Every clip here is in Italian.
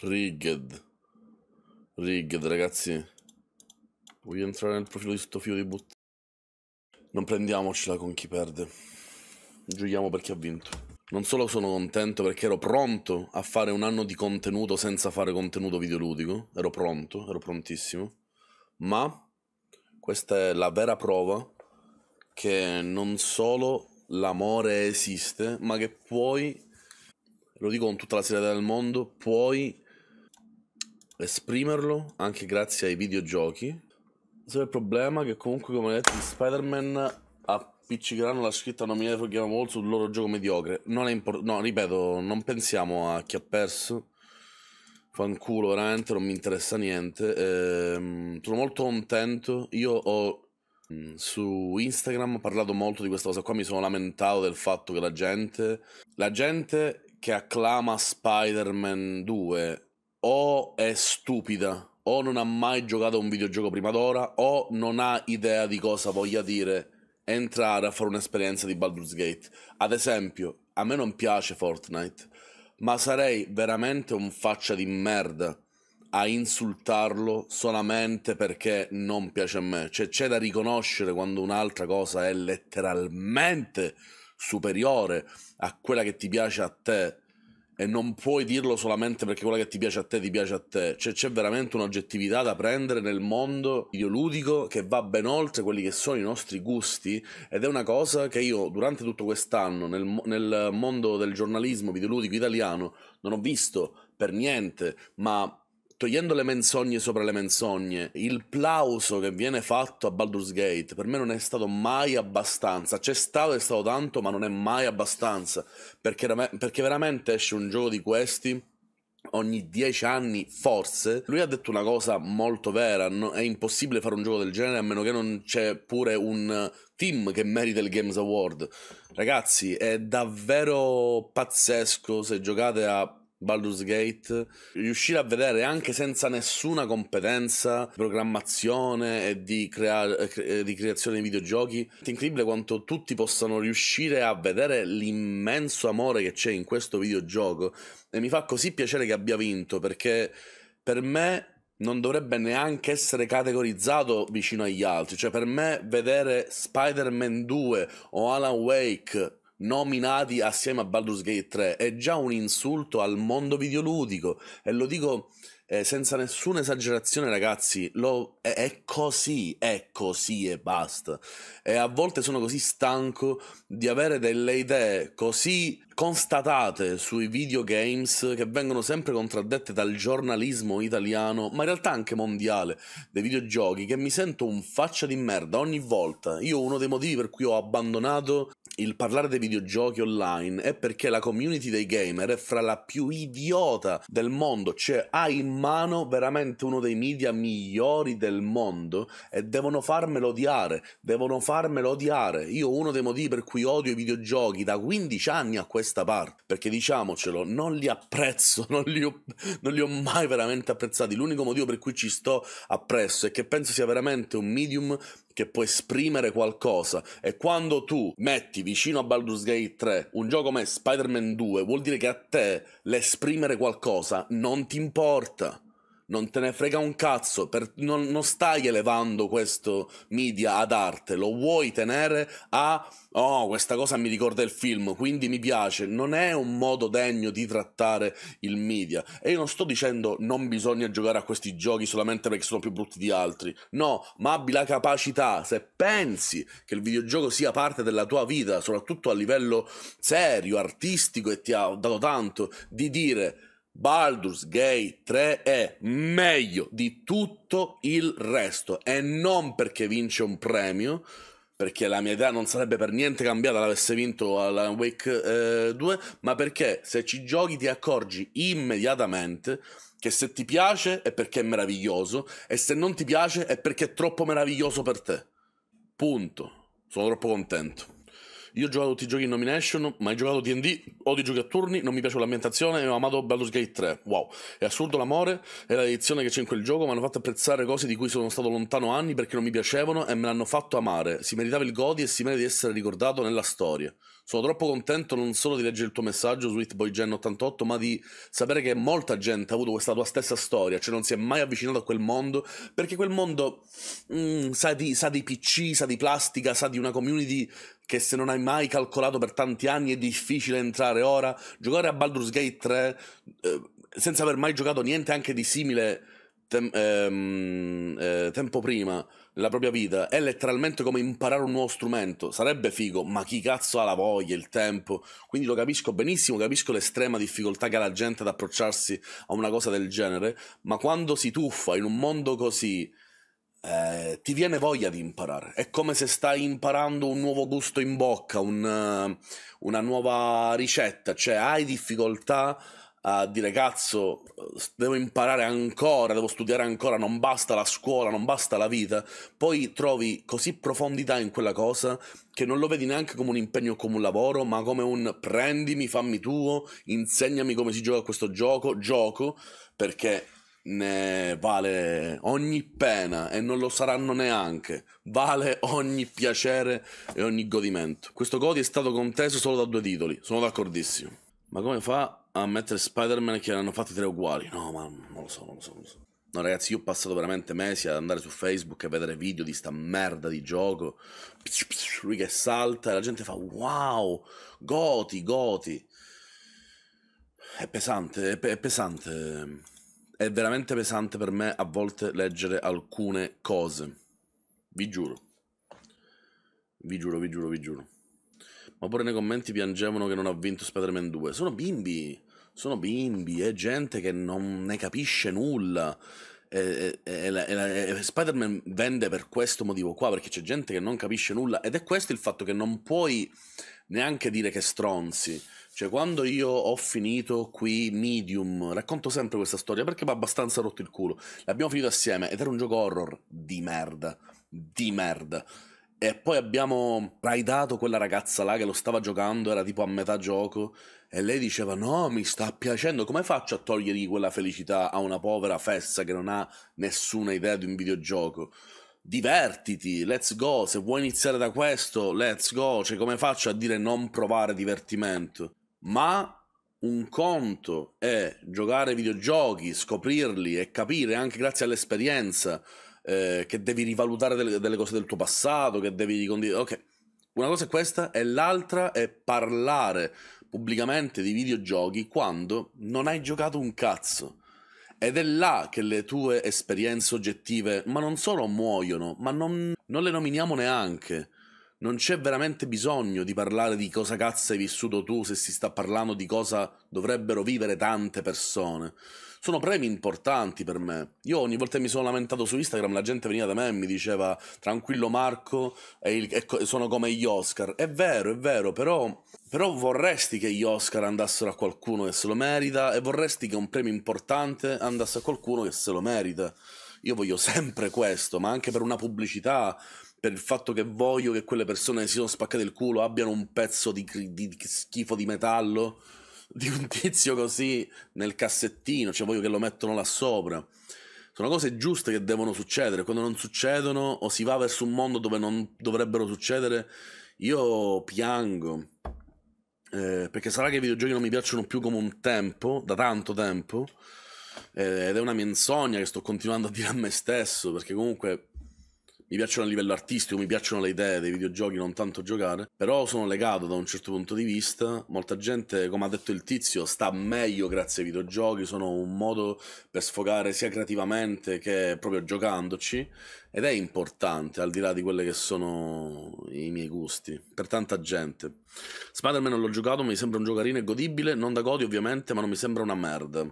Rigged. Rigged, ragazzi. Voglio entrare nel profilo di sto filo di butt... Non prendiamocela con chi perde. Giochiamo chi ha vinto. Non solo sono contento perché ero pronto a fare un anno di contenuto senza fare contenuto videoludico. Ero pronto, ero prontissimo. Ma questa è la vera prova che non solo l'amore esiste, ma che puoi, lo dico con tutta la serietà del mondo, puoi esprimerlo anche grazie ai videogiochi. Solo il problema è che comunque, come detto, gli Spider-Man appiccicheranno la scritta nominata for Game Wall sul loro gioco mediocre. Non è importante, no, ripeto, non pensiamo a chi ha perso. Fanculo, veramente non mi interessa niente. Ehm, sono molto contento. Io ho mm, su Instagram ho parlato molto di questa cosa qua, mi sono lamentato del fatto che la gente, la gente che acclama Spider-Man 2 o è stupida, o non ha mai giocato a un videogioco prima d'ora, o non ha idea di cosa voglia dire entrare a fare un'esperienza di Baldur's Gate. Ad esempio, a me non piace Fortnite, ma sarei veramente un faccia di merda a insultarlo solamente perché non piace a me. Cioè, c'è da riconoscere quando un'altra cosa è letteralmente superiore a quella che ti piace a te e non puoi dirlo solamente perché quella che ti piace a te ti piace a te. Cioè, c'è veramente un'oggettività da prendere nel mondo videoludico che va ben oltre quelli che sono i nostri gusti ed è una cosa che io durante tutto quest'anno nel, nel mondo del giornalismo videoludico italiano non ho visto per niente, ma togliendo le menzogne sopra le menzogne, il plauso che viene fatto a Baldur's Gate per me non è stato mai abbastanza. C'è stato, è stato tanto, ma non è mai abbastanza. Perché, perché veramente esce un gioco di questi ogni dieci anni, forse. Lui ha detto una cosa molto vera: no? è impossibile fare un gioco del genere a meno che non c'è pure un team che merita il Games Award. Ragazzi, è davvero pazzesco se giocate a Baldur's Gate, riuscire a vedere anche senza nessuna competenza di programmazione e di, crea- eh, di creazione di videogiochi, è incredibile quanto tutti possano riuscire a vedere l'immenso amore che c'è in questo videogioco e mi fa così piacere che abbia vinto perché per me non dovrebbe neanche essere categorizzato vicino agli altri, cioè per me vedere Spider-Man 2 o Alan Wake nominati assieme a Baldur's Gate 3 è già un insulto al mondo videoludico e lo dico eh, senza nessuna esagerazione ragazzi lo, è, è, così è così e basta e a volte sono così stanco di avere delle idee così constatate sui videogames che vengono sempre contraddette dal giornalismo italiano, ma in realtà anche mondiale, dei videogiochi, che mi sento un faccia di merda ogni volta. Io uno dei motivi per cui ho abbandonato il parlare dei videogiochi online è perché la community dei gamer è fra la più idiota del mondo, cioè ha in mano veramente uno dei media migliori del mondo e devono farmelo odiare, devono farmelo odiare. Io uno dei motivi per cui odio i videogiochi da 15 anni a questo questa parte, perché diciamocelo, non li apprezzo, non li, ho, non li ho mai veramente apprezzati. L'unico motivo per cui ci sto appresso è che penso sia veramente un medium che può esprimere qualcosa. E quando tu metti vicino a Baldur's Gate 3 un gioco come Spider-Man 2, vuol dire che a te l'esprimere qualcosa non ti importa non te ne frega un cazzo, per, non, non, stai elevando questo media ad arte, lo vuoi tenere a oh, questa cosa mi ricorda il film, quindi mi piace, non è un modo degno di trattare il media. E io non sto dicendo non bisogna giocare a questi giochi solamente perché sono più brutti di altri, no, ma abbi la capacità, se pensi che il videogioco sia parte della tua vita, soprattutto a livello serio, artistico e ti ha dato tanto, di dire Baldur's Gate 3 è meglio di tutto il resto e non perché vince un premio, perché la mia idea non sarebbe per niente cambiata l'avesse vinto alla Wake eh, 2, ma perché se ci giochi ti accorgi immediatamente che se ti piace è perché è meraviglioso e se non ti piace è perché è troppo meraviglioso per te. Punto. Sono troppo contento. Io ho giocato tutti i giochi in nomination, ma ho giocato DD, odio i giochi a turni, non mi piace l'ambientazione e ho amato Baldur's Gate 3. Wow, è assurdo l'amore e la dedizione che c'è in quel gioco mi hanno fatto apprezzare cose di cui sono stato lontano anni perché non mi piacevano e me l'hanno fatto amare. Si meritava il godi e si merita di essere ricordato nella storia. Sono troppo contento non solo di leggere il tuo messaggio, SweetBoyGen88, ma di sapere che molta gente ha avuto questa tua stessa storia, cioè non si è mai avvicinato a quel mondo, perché quel mondo mm, sa, di, sa di PC, sa di plastica, sa di una community che se non hai mai calcolato per tanti anni è difficile entrare ora. Giocare a Baldur's Gate 3 eh, senza aver mai giocato niente anche di simile tem- ehm, eh, tempo prima nella propria vita è letteralmente come imparare un nuovo strumento. Sarebbe figo, ma chi cazzo ha la voglia, il tempo? Quindi lo capisco benissimo, capisco l'estrema difficoltà che ha la gente ad approcciarsi a una cosa del genere, ma quando si tuffa in un mondo così eh, ti viene voglia di imparare. È come se stai imparando un nuovo gusto in bocca, un, una nuova ricetta, cioè hai difficoltà a dire cazzo, devo imparare ancora, devo studiare ancora, non basta la scuola, non basta la vita, poi trovi così profondità in quella cosa che non lo vedi neanche come un impegno o come un lavoro, ma come un prendimi, fammi tuo, insegnami come si gioca questo gioco, gioco, perché ne vale ogni pena e non lo saranno neanche, vale ogni piacere e ogni godimento. Questo godi è stato conteso solo da due titoli, sono d'accordissimo. Ma come fa a mettere Spider-Man che hanno fatti tre uguali. No, ma non lo so, non lo so, non lo so. No, ragazzi, io ho passato veramente mesi ad andare su Facebook a vedere video di sta merda di gioco. Psh, psh, lui che salta e la gente fa wow, goti, goti. È pesante, è, pe- è pesante. È veramente pesante per me a volte leggere alcune cose. Vi giuro. Vi giuro, vi giuro, vi giuro. Ma pure nei commenti piangevano che non ha vinto Spider-Man 2. Sono bimbi sono bimbi, è gente che non ne capisce nulla. E, e, e, e Spider-Man vende per questo motivo qua, perché c'è gente che non capisce nulla ed è questo il fatto che non puoi neanche dire che stronzi. Cioè, quando io ho finito qui Medium, racconto sempre questa storia perché mi ha abbastanza rotto il culo. L'abbiamo finito assieme ed era un gioco horror di merda. Di merda. E poi abbiamo raidato quella ragazza là che lo stava giocando, era tipo a metà gioco, e lei diceva no, mi sta piacendo, come faccio a togliergli quella felicità a una povera fessa che non ha nessuna idea di un videogioco? Divertiti, let's go, se vuoi iniziare da questo, let's go, cioè come faccio a dire non provare divertimento? Ma un conto è giocare videogiochi, scoprirli e capire anche grazie all'esperienza eh, che devi rivalutare delle, delle, cose del tuo passato, che devi condividere. Ok, una cosa è questa e l'altra è parlare pubblicamente di videogiochi quando non hai giocato un cazzo. Ed è là che le tue esperienze oggettive, ma non solo muoiono, ma non, non le nominiamo neanche. Non c'è veramente bisogno di parlare di cosa cazzo hai vissuto tu se si sta parlando di cosa dovrebbero vivere tante persone. Sono premi importanti per me. Io ogni volta che mi sono lamentato su Instagram, la gente veniva da me e mi diceva tranquillo Marco, è il, è, sono come gli Oscar. È vero, è vero, però, però vorresti che gli Oscar andassero a qualcuno che se lo merita e vorresti che un premio importante andasse a qualcuno che se lo merita. Io voglio sempre questo, ma anche per una pubblicità, per il fatto che voglio che quelle persone si siano spaccate il culo abbiano un pezzo di, di, di schifo di metallo di un tizio così nel cassettino, cioè voglio che lo mettono là sopra. Sono cose giuste che devono succedere, quando non succedono o si va verso un mondo dove non dovrebbero succedere, io piango. Eh, perché sarà che i videogiochi non mi piacciono più come un tempo, da tanto tempo, eh, ed è una menzogna che sto continuando a dire a me stesso, perché comunque mi piacciono a livello artistico, mi piacciono le idee dei videogiochi, non tanto giocare, però sono legato da un certo punto di vista, molta gente, come ha detto il tizio, sta meglio grazie ai videogiochi, sono un modo per sfogare sia creativamente che proprio giocandoci ed è importante al di là di quelli che sono i miei gusti per tanta gente. Spider-Man l'ho giocato, mi sembra un giocarino godibile, non da godi ovviamente, ma non mi sembra una merda.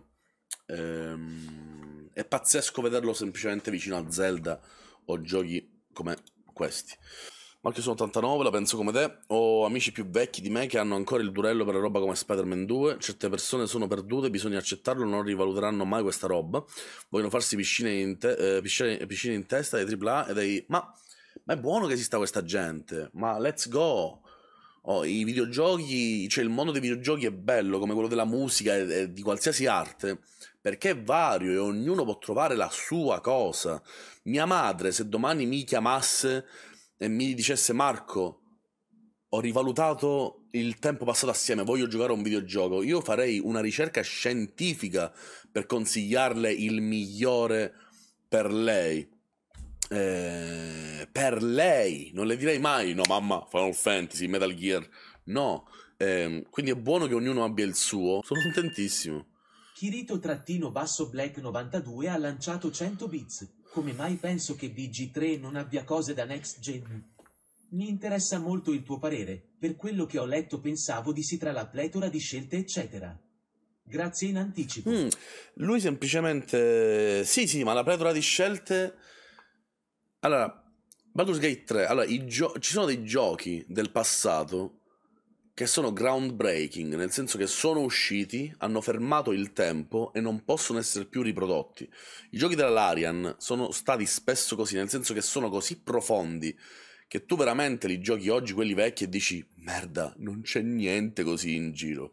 Ehm, è pazzesco vederlo semplicemente vicino a Zelda ho giochi come questi. Marco sono 89, la penso come te. Ho amici più vecchi di me che hanno ancora il durello per la roba come Spider-Man 2. Certe persone sono perdute, bisogna accettarlo, non rivaluteranno mai questa roba. Vogliono farsi piscine in, te- eh, piscine, piscine in testa dei AAA e dei... Ma, ma, è buono che esista questa gente, ma let's go! Oh, I videogiochi, cioè il mondo dei videogiochi è bello come quello della musica e, e di qualsiasi arte, perché è vario e ognuno può trovare la sua cosa. Mia madre, se domani mi chiamasse e mi dicesse Marco, ho rivalutato il tempo passato assieme, voglio giocare a un videogioco, io farei una ricerca scientifica per consigliarle il migliore per lei. Eh, per lei, non le direi mai, no mamma, Final Fantasy, Metal Gear, no. Eh, quindi è buono che ognuno abbia il suo, sono contentissimo. Kirito-Black92 ha lanciato 100 bits. Come mai penso che BG3 non abbia cose da next gen? Mi interessa molto il tuo parere, per quello che ho letto pensavo di sì tra la pletora di scelte eccetera. Grazie in anticipo. Mm, lui semplicemente... Sì, sì, ma la pletora di scelte... Allora, Baldur's Gate 3, allora, gio... ci sono dei giochi del passato che sono groundbreaking, nel senso che sono usciti, hanno fermato il tempo e non possono essere più riprodotti. I giochi della Larian sono stati spesso così, nel senso che sono così profondi che tu veramente li giochi oggi quelli vecchi e dici merda, non c'è niente così in giro.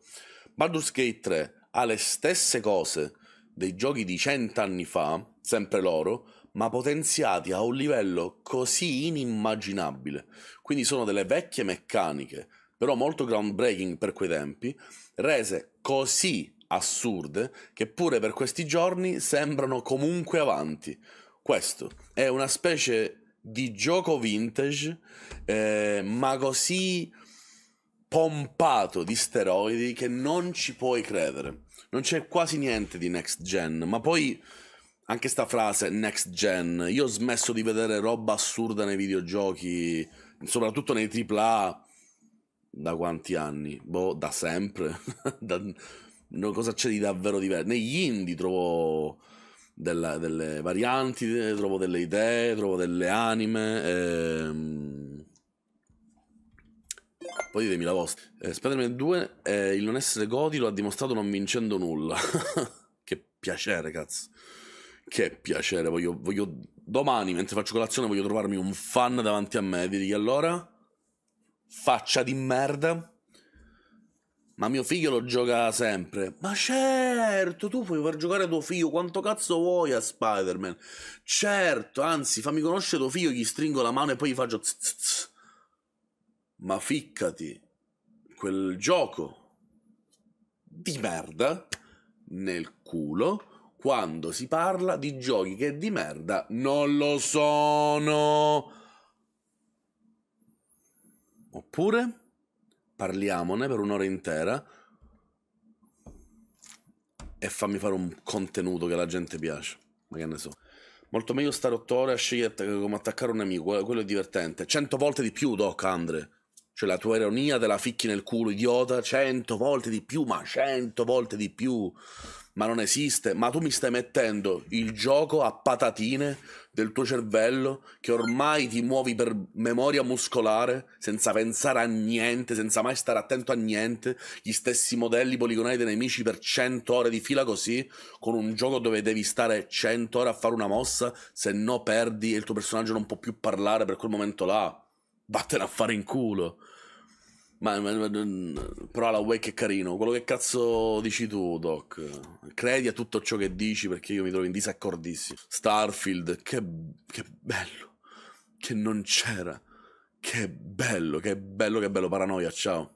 Baldur's Gate 3 ha le stesse cose dei giochi di cent'anni fa, sempre loro, ma potenziati a un livello così inimmaginabile. Quindi sono delle vecchie meccaniche però molto groundbreaking per quei tempi, rese così assurde che pure per questi giorni sembrano comunque avanti. Questo è una specie di gioco vintage, eh, ma così pompato di steroidi che non ci puoi credere. Non c'è quasi niente di next gen, ma poi anche sta frase next gen, io ho smesso di vedere roba assurda nei videogiochi, soprattutto nei AAA da quanti anni? Boh, da sempre. da, no, cosa c'è di davvero diverso? Negli indie trovo della, delle varianti, trovo delle idee, trovo delle anime. Ehm... Poi ditemi la vostra. Eh, Spider-Man 2, eh, il non essere godi lo ha dimostrato non vincendo nulla. che piacere, cazzo. Che piacere, voglio, voglio... Domani, mentre faccio colazione, voglio trovarmi un fan davanti a me e dirgli allora faccia di merda. Ma mio figlio lo gioca sempre. Ma certo, tu puoi far giocare tuo figlio quanto cazzo vuoi a Spider-Man. Certo, anzi, fammi conoscere tuo figlio, gli stringo la mano e poi gli faccio... Tz, tz, tz. Ma ficcati, quel gioco di merda nel culo quando si parla di giochi che di merda non lo sono. Oppure parliamone per un'ora intera e fammi fare un contenuto che la gente piace. Ma che ne so. Molto meglio stare otto ore a scegliere come attaccare un nemico, eh, quello è divertente. Cento volte di più, Doc, Andre. Cioè la tua ironia te la ficchi nel culo, idiota, cento volte di più, ma cento volte di più ma non esiste, ma tu mi stai mettendo il gioco a patatine del tuo cervello che ormai ti muovi per memoria muscolare senza pensare a niente, senza mai stare attento a niente, gli stessi modelli poligonali dei nemici per 100 ore di fila così, con un gioco dove devi stare 100 ore a fare una mossa, se no perdi e il tuo personaggio non può più parlare per quel momento là. Vattene a fare in culo. Ma, ma, ma, però la wake è carino. Quello che cazzo dici tu, Doc? Credi a tutto ciò che dici perché io mi trovo in disaccordissimo. Starfield, che, che bello. Che non c'era. Che bello, che bello, che bello. Paranoia, ciao.